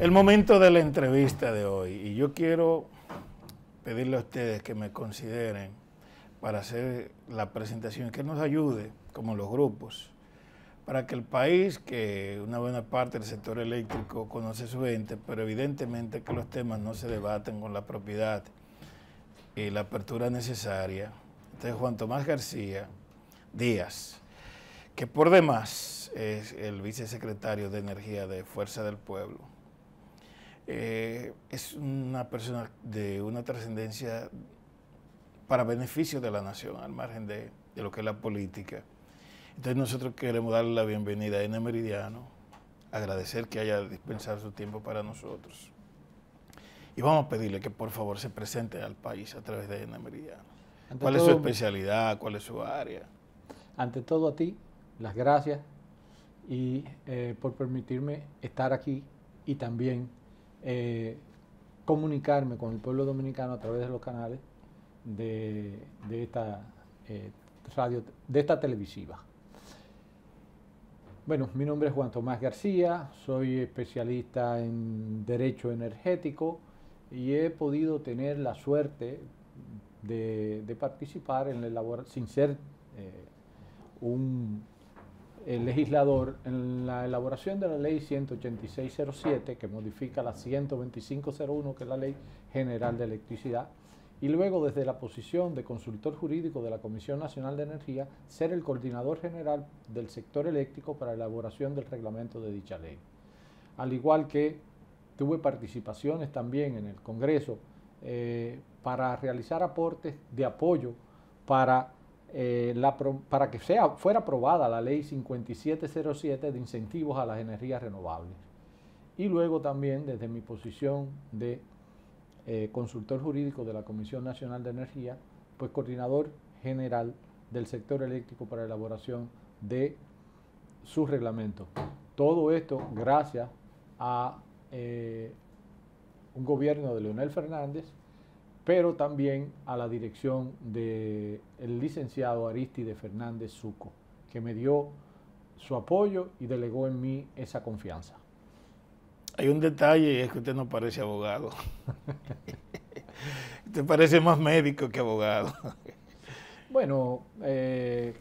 el momento de la entrevista de hoy. Y yo quiero pedirle a ustedes que me consideren para hacer la presentación, que nos ayude, como los grupos, para que el país, que una buena parte del sector eléctrico conoce su ente, pero evidentemente que los temas no se debaten con la propiedad y la apertura necesaria. Entonces, Juan Tomás García Díaz, que por demás es el vicesecretario de Energía de Fuerza del Pueblo eh, es una persona de una trascendencia para beneficio de la nación, al margen de, lo que es la política. Entonces nosotros queremos darle la bienvenida a N Meridiano, agradecer que haya dispensado su tiempo para nosotros. Y vamos a pedirle que por favor se presente al país a través de N Meridiano. ¿Cuál es su especialidad? ¿Cuál es su área? Ante todo a ti, las gracias y eh, por permitirme estar aquí y también eh, comunicarme con el pueblo dominicano a través de los canales de, esta eh, radio, de esta televisiva. Bueno, mi nombre es Juan Tomás García, soy especialista en Derecho Energético y he podido tener la suerte de, participar en la elaboración, sin ser eh, un el legislador en la elaboración de la ley 18607 que modifica la 12501 que es la ley general de electricidad y luego desde la posición de consultor jurídico de la Comisión Nacional de Energía ser el coordinador general del sector eléctrico para elaboración del reglamento de dicha ley. Al igual que tuve participaciones también en el Congreso eh, para realizar aportes de apoyo para eh, la, para que sea, fuera aprobada la ley 5707 de incentivos a las energías renovables. Y luego también desde mi posición de eh, consultor jurídico de la Comisión Nacional de Energía, pues coordinador general del sector eléctrico para elaboración de su reglamento. Todo esto gracias a eh, un gobierno de Leonel Fernández pero también a la dirección del licenciado Aristide Fernández Suco, que me dio su apoyo y delegó en mí esa confianza. Hay un detalle y es que usted no parece abogado. usted parece más médico que abogado. bueno, eh,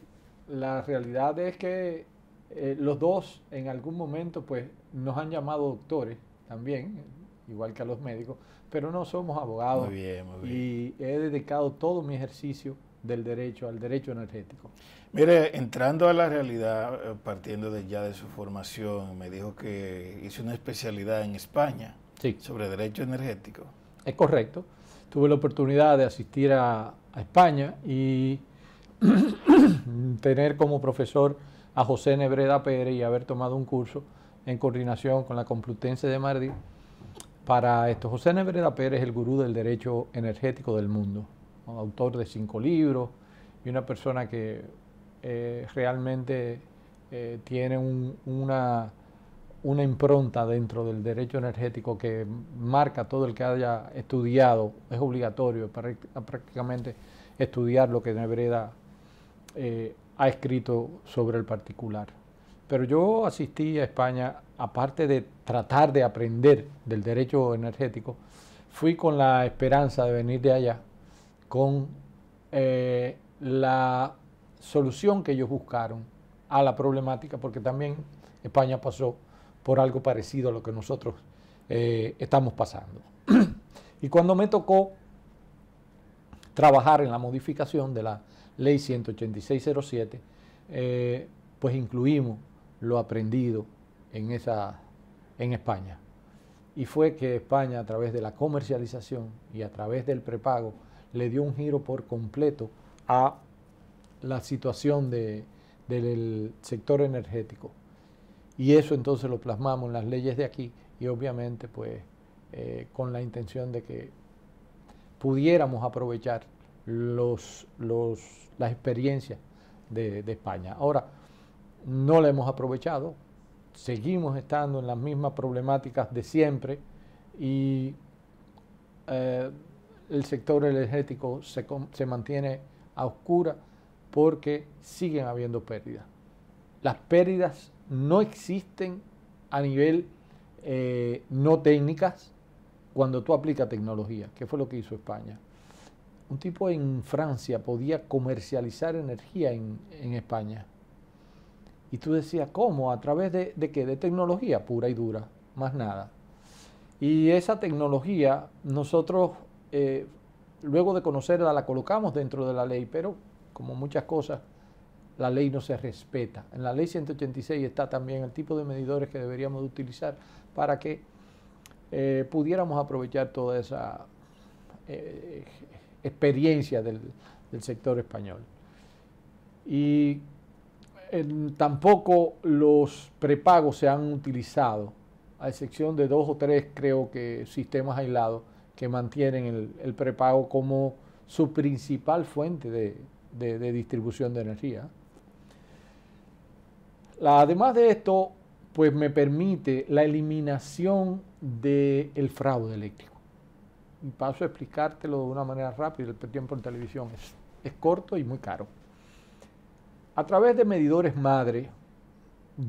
la realidad es que eh, los dos en algún momento pues nos han llamado doctores también, igual que a los médicos, pero no somos abogados. Muy bien, muy bien. Y he dedicado todo mi ejercicio del derecho al derecho energético. Mire, entrando a la realidad, eh, partiendo de ya de su formación, me dijo que hizo una especialidad en España sobre derecho energético. Es correcto. Tuve la oportunidad de asistir a, España y tener como profesor a José Nebreda Pérez y haber tomado un curso en coordinación con la Complutense de Madrid para esto, José Nevereda Pérez es el gurú del derecho energético del mundo, autor de cinco libros y una persona que eh, realmente eh, tiene una, impronta dentro del derecho energético que marca todo el que haya estudiado, es obligatorio para prácticamente estudiar lo que Nevereda eh, ha escrito sobre el particular. Pero yo asistí a España, aparte de tratar de aprender del derecho energético, fui con la esperanza de venir de allá con eh, la solución que ellos buscaron a la problemática, porque también España pasó por algo parecido a lo que nosotros eh, estamos pasando. y cuando me tocó trabajar en la modificación de la ley 18607, eh, pues incluimos lo aprendido en, esa, en España. Y fue que España, a través de la comercialización y a través del prepago, le dio un giro por completo a la situación del sector energético. Y eso entonces lo plasmamos en las leyes de aquí y obviamente pues eh, con la intención de que pudiéramos aprovechar los, las experiencias de, de España. Ahora, no la hemos aprovechado, seguimos estando en las mismas problemáticas de siempre y eh, el sector energético se, mantiene a oscura porque siguen habiendo pérdidas. Las pérdidas no existen a nivel eh, no técnicas cuando tú aplicas tecnología, que fue lo que hizo España. Un tipo en Francia podía comercializar energía en España y tú decías, ¿cómo? ¿A través de, de qué? De tecnología pura y dura, más nada. Y esa tecnología nosotros, eh, luego de conocerla, la colocamos dentro de la ley, pero como muchas cosas, la ley no se respeta. En la ley 186 está también el tipo de medidores que deberíamos de utilizar para que eh, pudiéramos aprovechar toda esa eh, experiencia del, del sector español. Y tampoco los prepagos se han utilizado, a excepción de dos o tres, creo que, sistemas aislados que mantienen el, prepago como su principal fuente de, distribución de energía. además de esto, pues me permite la eliminación del fraude eléctrico. Y paso a explicártelo de una manera rápida, el tiempo en televisión es corto y muy caro. A través de medidores madre,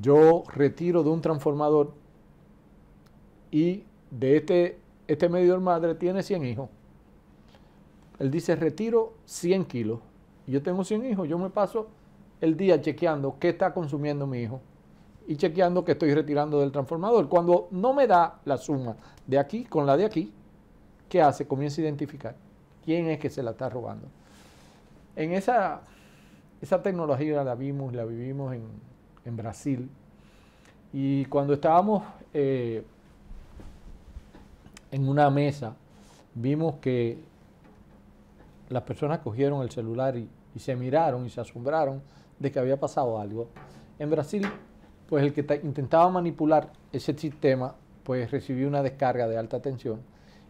yo retiro de un transformador y de este, este medidor madre tiene 100 hijos. Él dice, retiro 100 kilos. Yo tengo 100 hijos, yo me paso el día chequeando qué está consumiendo mi hijo y chequeando qué estoy retirando del transformador. Cuando no me da la suma de aquí con la de aquí, ¿qué hace? Comienza a identificar quién es que se la está robando. En esa esa tecnología la vimos, la vivimos en, Brasil. Y cuando estábamos eh, en una mesa, vimos que las personas cogieron el celular y, y, se miraron y se asombraron de que había pasado algo. En Brasil, pues el que intentaba manipular ese sistema, pues recibió una descarga de alta tensión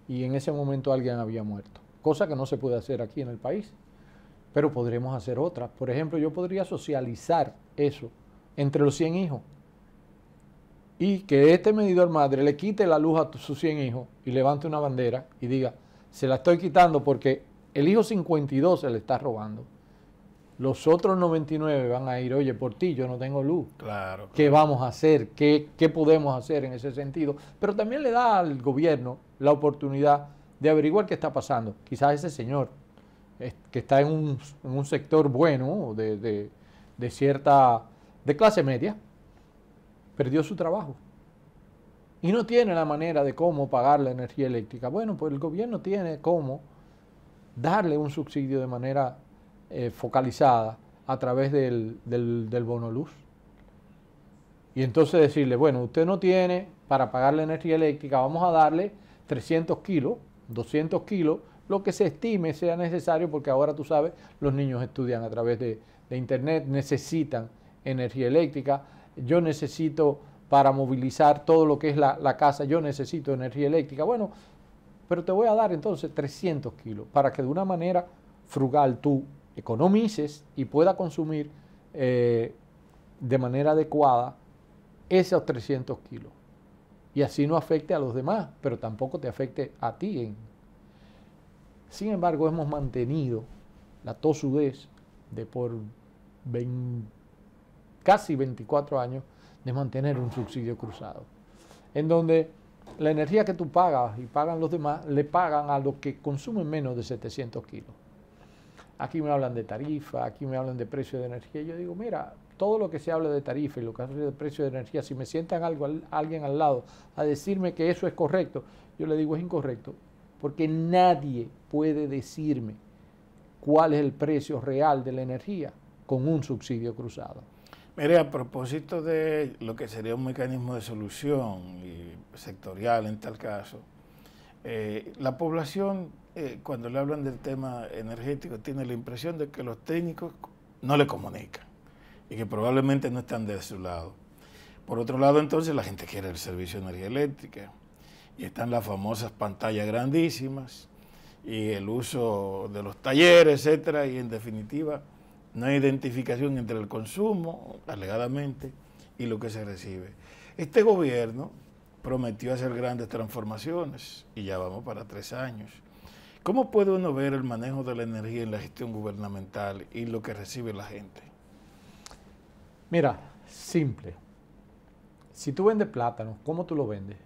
y en ese momento alguien había muerto, cosa que no se puede hacer aquí en el país pero podremos hacer otras. Por ejemplo, yo podría socializar eso entre los 100 hijos y que este medidor madre le quite la luz a sus 100 hijos y levante una bandera y diga, se la estoy quitando porque el hijo 52 se le está robando. Los otros 99 van a ir, oye, por ti yo no tengo luz. Claro. ¿Qué vamos a hacer? ¿Qué podemos hacer en ese sentido? Pero también le da al gobierno la oportunidad de averiguar qué está pasando. Quizás ese señor que está en un, sector bueno, de, cierta, de clase media, perdió su trabajo. Y no tiene la manera de cómo pagar la energía eléctrica. Bueno, pues el gobierno tiene cómo darle un subsidio de manera eh, focalizada a través del, del, del bono luz. Y entonces decirle, bueno, usted no tiene para pagar la energía eléctrica, vamos a darle 300 kilos, 200 kilos lo que se estime sea necesario, porque ahora tú sabes, los niños estudian a través de, Internet, necesitan energía eléctrica, yo necesito para movilizar todo lo que es la, casa, yo necesito energía eléctrica. Bueno, pero te voy a dar entonces 300 kilos para que de una manera frugal tú economices y pueda consumir eh, de manera adecuada esos 300 kilos. Y así no afecte a los demás, pero tampoco te afecte a ti en sin embargo, hemos mantenido la tosudez de por casi 24 años de mantener un subsidio cruzado, en donde la energía que tú pagas y pagan los demás le pagan a los que consumen menos de 700 kilos. Aquí me hablan de tarifa, aquí me hablan de precio de energía. Yo digo, mira, todo lo que se habla de tarifa y lo que se habla de precio de energía, si me sientan algo, alguien al lado a decirme que eso es correcto, yo le digo es incorrecto porque nadie puede decirme cuál es el precio real de la energía con un subsidio cruzado. Mire, a propósito de lo que sería un mecanismo de solución sectorial en tal caso, eh, la población, eh, cuando le hablan del tema energético, tiene la impresión de que los técnicos no le comunican y que probablemente no están de su lado. Por otro lado, entonces, la gente quiere el servicio de energía eléctrica y están las famosas pantallas grandísimas y el uso de los talleres, etcétera, y en definitiva no hay identificación entre el consumo, alegadamente, y lo que se recibe. Este gobierno prometió hacer grandes transformaciones y ya vamos para tres años. ¿Cómo puede uno ver el manejo de la energía en la gestión gubernamental y lo que recibe la gente? Mira, simple. Si tú vendes plátanos, ¿cómo tú lo vendes?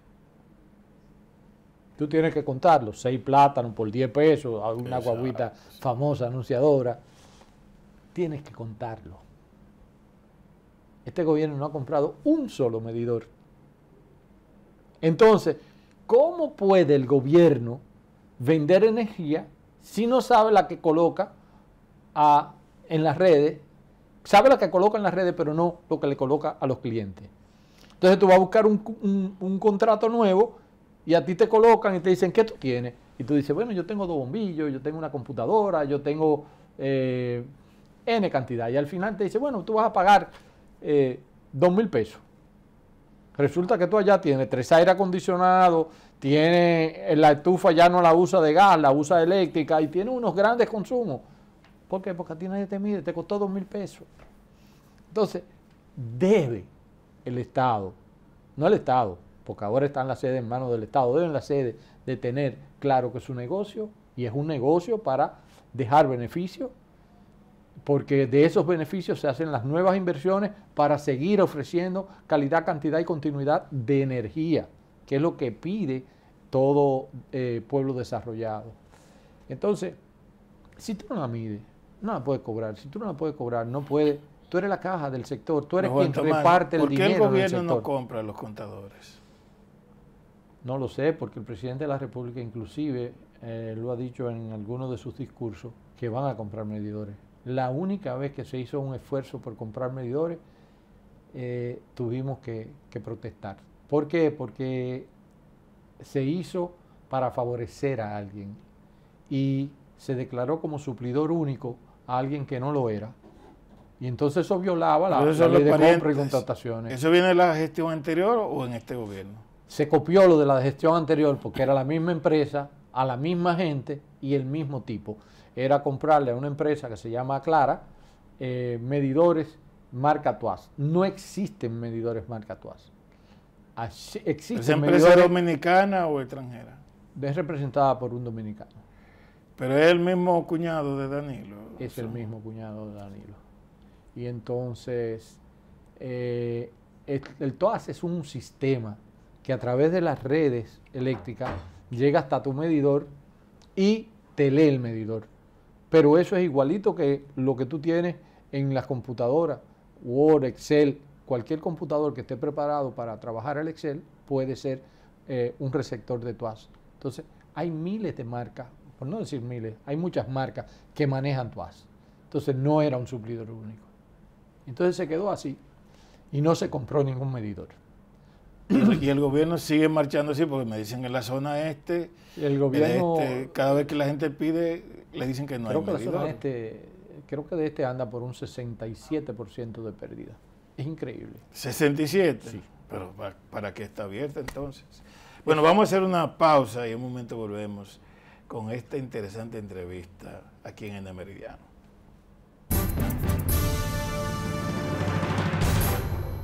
tú tienes que contarlo, seis plátanos por 10 pesos, una guaguita famosa, anunciadora. Tienes que contarlo. Este gobierno no ha comprado un solo medidor. Entonces, ¿cómo puede el gobierno vender energía si no sabe la que coloca en las redes? Sabe la que coloca en las redes, pero no lo que le coloca a los clientes. Entonces tú vas a buscar un contrato nuevo y a ti te colocan y te dicen, ¿qué tú tienes? Y tú dices, bueno, yo tengo dos bombillos, yo tengo una computadora, yo tengo eh, N cantidad. Y al final te dice, bueno, tú vas a pagar eh, dos mil pesos. Resulta que tú allá tienes tres aire acondicionado, tiene eh, la estufa ya no la usa de gas, la usa eléctrica y tiene unos grandes consumos. ¿Por qué? Porque a ti nadie te mide, te costó dos mil pesos. Entonces, debe el Estado, no el Estado, porque ahora están la sede en manos del Estado, deben la sede de tener claro que es un negocio y es un negocio para dejar beneficios, porque de esos beneficios se hacen las nuevas inversiones para seguir ofreciendo calidad, cantidad y continuidad de energía, que es lo que pide todo eh, pueblo desarrollado. Entonces, si tú no la mides, no la puedes cobrar. Si tú no la puedes cobrar, no puedes. Tú eres la caja del sector, tú eres quien reparte el dinero. ¿Por qué el gobierno no compra a los contadores? No lo sé, porque el presidente de la República inclusive eh, lo ha dicho en algunos de sus discursos, que van a comprar medidores. La única vez que se hizo un esfuerzo por comprar medidores, eh, tuvimos que, protestar. ¿Por qué? Porque se hizo para favorecer a alguien y se declaró como suplidor único a alguien que no lo era. Y entonces eso violaba la, la ley de compra y contrataciones. ¿Eso viene de la gestión anterior o en este gobierno? se copió lo de la gestión anterior porque era la misma empresa, a la misma gente y el mismo tipo. Era comprarle a una empresa que se llama Clara eh, medidores marca Tuas. No existen medidores marca Tuas. ¿Es empresa dominicana o extranjera? Es representada por un dominicano. Pero es el mismo cuñado de Danilo. Es el mismo cuñado de Danilo. Y entonces, eh, el, el TOAS es un sistema que a través de las redes eléctricas llega hasta tu medidor y te lee el medidor. Pero eso es igualito que lo que tú tienes en las computadoras, Word, Excel, cualquier computador que esté preparado para trabajar el Excel puede ser eh, un receptor de Tuas. Entonces, hay miles de marcas, por no decir miles, hay muchas marcas que manejan Tuas. Entonces, no era un suplidor único. Entonces se quedó así y no se compró ningún medidor y el gobierno sigue marchando así porque me dicen en la zona este, el gobierno, este, cada vez que la gente pide, le dicen que no creo hay que la zona este, Creo que de este anda por un 67% de pérdida. Es increíble. ¿67? Sí. Pero ¿para, para qué está abierta entonces? Bueno, vamos a hacer una pausa y en un momento volvemos con esta interesante entrevista aquí en El Meridiano.